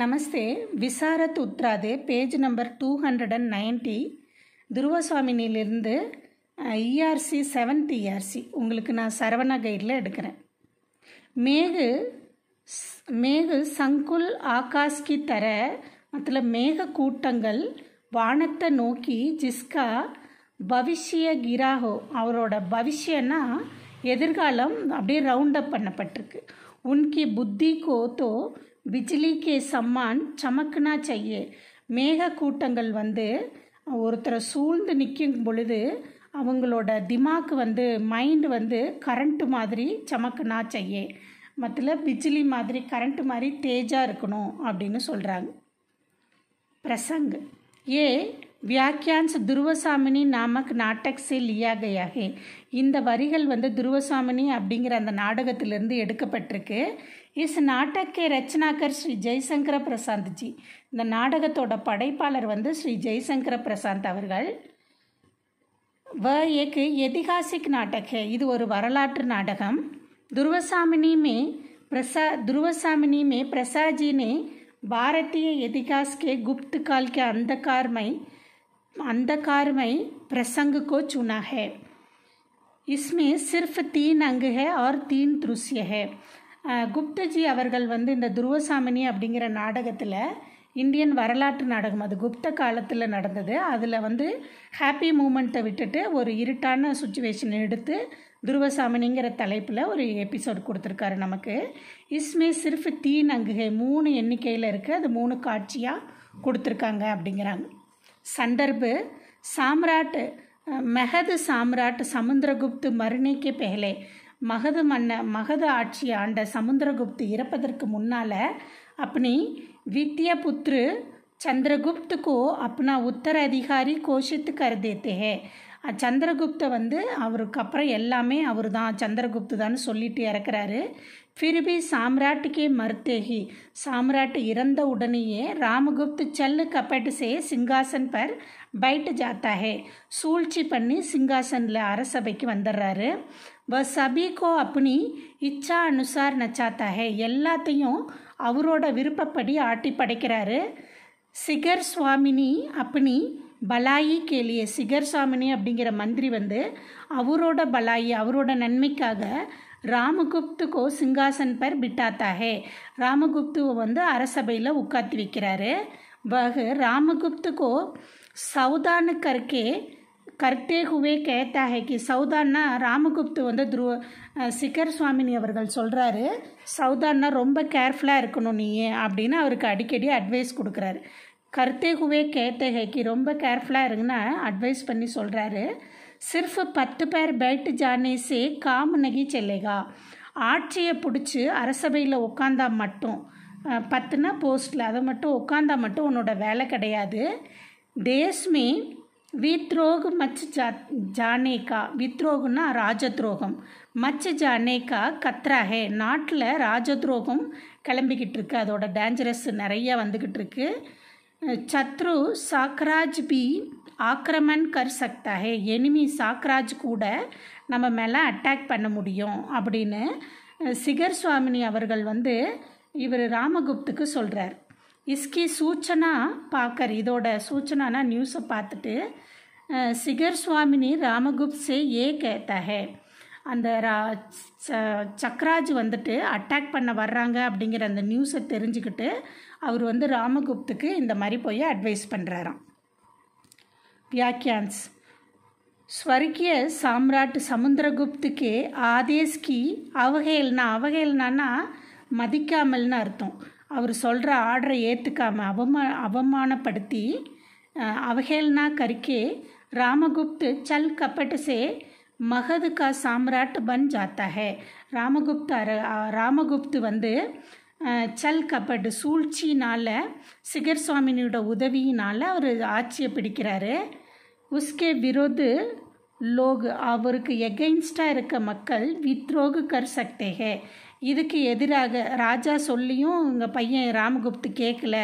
நமஸ்தே விசாரத் உத்ராதே page number two hundred and ninety துருவசுவாமினிலிருந்து இஆர்சி செவன்த் e இஆர்சி உங்களுக்கு நான் சரவண கைடில் எடுக்கிறேன் மேகு மேகு சங்குல் ஆகாஷ்கி தர மத்தில மேக கூட்டங்கள் வானத்தை நோக்கி ஜிஸ்கா பவிஷ்ய கிராகோ அவரோட பவிஷ்யன்னா எதிர்காலம் அப்படியே ரவுண்டப் பண்ணப்பட்டிருக்கு உன்கி புத்தி கோத்தோ பிஜ்லி கே சம்மான் சமக்குனா செய்ய மேக கூட்டங்கள் வந்து ஒருத்தரை சூழ்ந்து நிற்கும் பொழுது அவங்களோட திமாக்கு வந்து மைண்டு வந்து கரண்ட்டு மாதிரி சமக்குனா செய்ய மத்தில் பிஜ்லி மாதிரி கரண்ட்டு மாதிரி தேஜாக இருக்கணும் அப்படின்னு சொல்கிறாங்க பிரசங்க் ஏ வியாக்கியான்ஸ் துருவசாமினி நாமக் நாட்டக் சே லியா இந்த வரிகள் வந்து துருவசாமினி அப்படிங்கிற அந்த நாடகத்திலிருந்து எடுக்கப்பட்டிருக்கு இஸ் நாட்டக்கே ரச்சனாக்கர் ஸ்ரீ ஜெய்சங்கர பிரசாந்த் ஜி இந்த நாடகத்தோட படைப்பாளர் வந்து ஸ்ரீ ஜெய்சங்கர பிரசாந்த் அவர்கள் வ ஏக்கு எதிகாசிக் நாடகே இது ஒரு வரலாற்று நாடகம் துருவசாமினியுமே பிரசா துருவசாமினியுமே பிரசாஜினே பாரதிய எதிகாஸ்கே குப்து கால்கே அந்த கார்மை அந்த கார்மை प्रसंग को चुना है தீன் सिर्फ ஆர் தீன் है और குப்தஜி அவர்கள் வந்து இந்த துருவசாமினி அப்படிங்கிற நாடகத்தில் இந்தியன் வரலாற்று நாடகம் அது குப்த காலத்தில் நடந்தது அதில் வந்து ஹாப்பி மூமெண்ட்டை விட்டுட்டு ஒரு இருட்டான சுச்சுவேஷன் எடுத்து துருவசாமினிங்கிற தலைப்பில் ஒரு எபிசோட் கொடுத்துருக்காரு நமக்கு இஸ்மே சிர்ஃப் தீன் அங்குகை மூணு எண்ணிக்கையில் இருக்குது அது மூணு காட்சியாக கொடுத்துருக்காங்க அப்படிங்கிறாங்க संदर्भ साम्राट மெகது சாம்ராட் சமுந்திரகுப்து மருணிக்கு பேலே மகது மன்ன மகத ஆட்சி ஆண்ட சமுந்திரகுப்து இறப்பதற்கு முன்னால் அப்படி வித்யபுத்ரு चंद्रगुप्त கோ अपना உத்தர அதிகாரி कर देते சந்திரகுப்த வந்து அவருக்கு அப்புறம் எல்லாமே அவர் தான் சந்திரகுப்து தான் சொல்லிட்டு இறக்குறாரு பிரிபி சாம்ராட்டுக்கே மறுத்தேகி சாம்ராட் இறந்த உடனேயே ராமகுப்து செல்லு கப்பட்டு செய்ய சிங்காசன் பர் பைட்டு ஜாத்தாகே சூழ்ச்சி பண்ணி சிங்காசனில் அரசபைக்கு வந்துடுறாரு வ சபிகோ அப்படி இச்சா அனுசார் நச்சாத்தாகே எல்லாத்தையும் அவரோட விருப்பப்படி ஆட்டி படைக்கிறாரு சிகர் சுவாமினி அப்படி பலாயி கேளிய சிகர் சுவாமினி அப்படிங்கிற மந்திரி வந்து அவரோட பலாயி அவரோட நன்மைக்காக ராமகுப்துக்கோ சிங்காசன் பர் பிட்டாத்தாகே ராமகுப்துவை வந்து அரசபையில் உட்காத்தி வைக்கிறாரு வகு ராமகுப்துக்கோ சவுதானு கற்கே करते हुए कहता है ராமகுப்து வந்து துருவ சிக்கர் சுவாமினி அவர்கள் சொல்கிறாரு சௌதான்னா ரொம்ப கேர்ஃபுல்லாக இருக்கணும் நீ அப்படின்னு அவருக்கு அடிக்கடி அட்வைஸ் கொடுக்குறாரு கருத்தே ஹுவே ஹேக்கி ரொம்ப கேர்ஃபுல்லாக இருங்கன்னா அட்வைஸ் பண்ணி சொல்கிறாரு சிர்ஃப் பத்து பேர் பெல்ட் ஜானேஸே காம் நகி செல்லேகா ஆட்சியை பிடிச்சி அரசபையில் உட்காந்தா மட்டும் பத்துனா போஸ்ட்டில் அதை மட்டும் உட்காந்தா மட்டும் உன்னோட வேலை கிடையாது தேஸ்மி வித்ரோக் மச் ஜா ஜானேகா ராஜ ராஜத்ரோகம் மச் ஜானேகா கத்ராஹே நாட்டில் ராஜத்ரோகம் கிளம்பிக்கிட்டு இருக்கு அதோட டேஞ்சரஸ் நிறைய வந்துக்கிட்டு இருக்கு சத்ரு சாக்ராஜ் பி ஆக்கிரமன் கர் சக்தாஹே எனிமி சாக்ராஜ் கூட நம்ம மேலே அட்டாக் பண்ண முடியும் அப்படின்னு சிகர் சுவாமினி அவர்கள் வந்து இவர் ராமகுப்துக்கு சொல்கிறார் இஸ்கி சூச்சனா பாக்கர் இதோட சூச்சனானா நியூஸை பார்த்துட்டு சிகர் சுவாமினி ராமகுப்சே ஏ கேத்தா அந்த ரா சக்ராஜ் வந்துட்டு அட்டாக் பண்ண வர்றாங்க அப்படிங்கிற அந்த நியூஸை தெரிஞ்சுக்கிட்டு அவர் வந்து ராமகுப்துக்கு இந்த மாதிரி போய் அட்வைஸ் பண்ணுறாராம் வியாக்கியான்ஸ் ஸ்வர்கிய சாம்ராட் சமுந்திரகுப்துக்கு ஆதேஸ்கி அவஹேல்னா அவஹேல்னான்னா மதிக்காமல்னு அர்த்தம் அவர் சொல்கிற ஆர்டரை ஏற்றுக்காமல் அவமா அவமானப்படுத்தி அவஹேல்னா கருக்கே ராமகுப்து சல் கப்பட் சே மகது கா சாம்ராட் பன் ஜாத்தா ஹே அர ராமகுப்து வந்து சல் கப்பட்டு சூழ்ச்சினால் சிகர் சுவாமினியோட உதவியினால் அவர் ஆட்சியை பிடிக்கிறாரு உஸ்கே விரோது லோகு அவருக்கு எகெயின்ஸ்டாக இருக்க மக்கள் வித்ரோகு கர் சக்தேகே இதுக்கு எதிராக ராஜா சொல்லியும் எங்கள் பையன் ராமகுப்து கேட்கல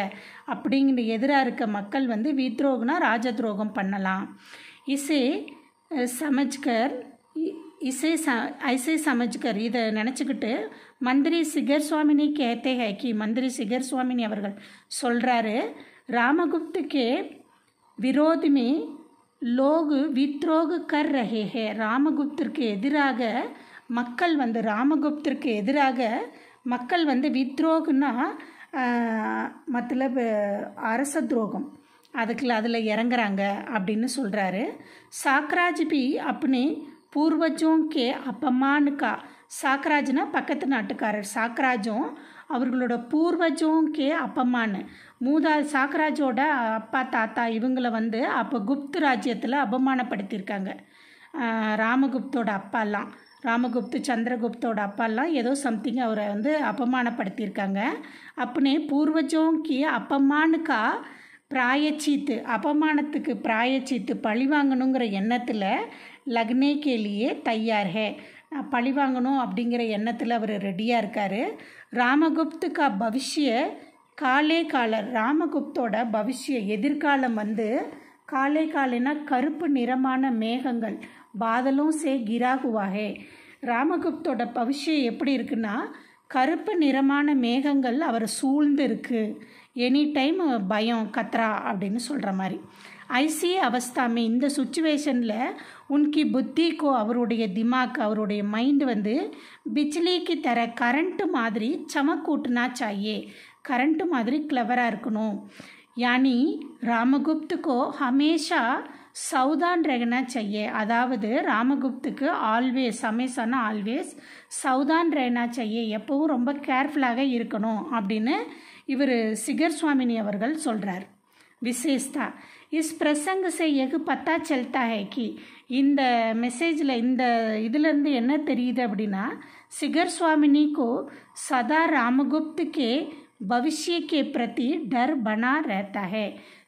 அப்படிங்கிற எதிராக இருக்க மக்கள் வந்து வித்ரோகனா ராஜ துரோகம் பண்ணலாம் இசே சமஜ்கர் ச இசை சமஜ்கர் இதை நினச்சிக்கிட்டு மந்திரி சிகர் சுவாமினி கேத்தே ஹாக்கி கி மந்திரி சிகர் சுவாமினி அவர்கள் சொல்கிறாரு ராமகுப்துக்கே விரோதமே லோகு வித்ரோக கர் ரஹே ஹே ராமகுப்திற்கு எதிராக மக்கள் வந்து ராமகுப்தருக்கு எதிராக மக்கள் வந்து வித்ரோகன்னா மத்தில அரச துரோகம் அதுக்குள்ள அதில் இறங்குறாங்க அப்படின்னு சொல்கிறாரு சாக்ராஜ் பி அப்படி பூர்வஜும் கே அப்பமானுக்கா சாக்ராஜ்னா பக்கத்து நாட்டுக்காரர் சாக்ராஜும் அவர்களோட பூர்வஜும் கே அப்பமானு மூதா சாக்ராஜோட அப்பா தாத்தா இவங்கள வந்து அப்போ குப்து ராஜ்யத்தில் அபமானப்படுத்தியிருக்காங்க ராமகுப்தோட அப்பாலாம் ராமகுப்து சந்திரகுப்தோட அப்பாலாம் ஏதோ சம்திங் அவரை வந்து அபமானப்படுத்தியிருக்காங்க அப்புனே பூர்வஜோங்கி அப்பமானுக்கா பிராயச்சீத்து அபமானத்துக்கு பிராயச்சீத்து பழி வாங்கணுங்கிற எண்ணத்தில் லக்னே கேலியே தயார் ஹே பழி வாங்கணும் அப்படிங்கிற எண்ணத்தில் அவர் ரெடியாக இருக்கார் ராமகுப்துக்கா பவிஷ்ய காலே காலர் ராமகுப்தோட பவிஷ்ய எதிர்காலம் வந்து காலை காலைனா கருப்பு நிறமான மேகங்கள் பாதலும் சே கிராகுவாகே ராமகுப்தோட பவிஷ்யம் எப்படி இருக்குன்னா கருப்பு நிறமான மேகங்கள் அவரை சூழ்ந்து இருக்கு எனி டைம் பயம் கத்ரா அப்படின்னு சொல்கிற மாதிரி ஐசி அவஸ்தாமி இந்த சுச்சுவேஷனில் உன்கி புத்திக்கோ அவருடைய திமாக் அவருடைய மைண்டு வந்து பிஜ்லிக்கு தர கரண்ட்டு மாதிரி சமக்கூட்டுனா சாயே கரண்ட்டு மாதிரி கிளவராக இருக்கணும் யானி ராமகுப்துக்கோ ஹமேஷா சௌதான் ரெகனா செய்ய அதாவது ராமகுப்துக்கு ஆல்வேஸ் அமேசான ஆல்வேஸ் சௌதான் ரெகனா செய்ய எப்பவும் ரொம்ப கேர்ஃபுல்லாக இருக்கணும் அப்படின்னு இவர் சிகர் சுவாமினி அவர்கள் சொல்கிறார் விசேஷ்தா இஸ் பிரசங்க செய்ய பத்தா செல்தா ஹேக்கி இந்த மெசேஜில் இந்த இதுலேருந்து என்ன தெரியுது அப்படின்னா சிகர் சுவாமினிக்கு சதா ராமகுப்துக்கே भविष्य के प्रति डर बना रहता है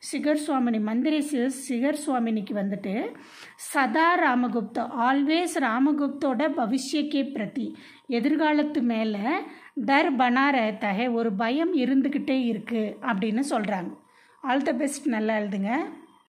சிகர் சுவாமினி மந்திரி மந்திரிசு சிகர் சுவாமினிக்கு வந்துட்டு சதா ராமகுப்தா ஆல்வேஸ் ராமகுப்தோட பவிஷ்யக்கே பிரதி எதிர்காலத்து மேலே டர் பனா ரத்தகே ஒரு பயம் இருந்துக்கிட்டே இருக்குது அப்படின்னு சொல்கிறாங்க ஆல் த பெஸ்ட் நல்லா எழுதுங்க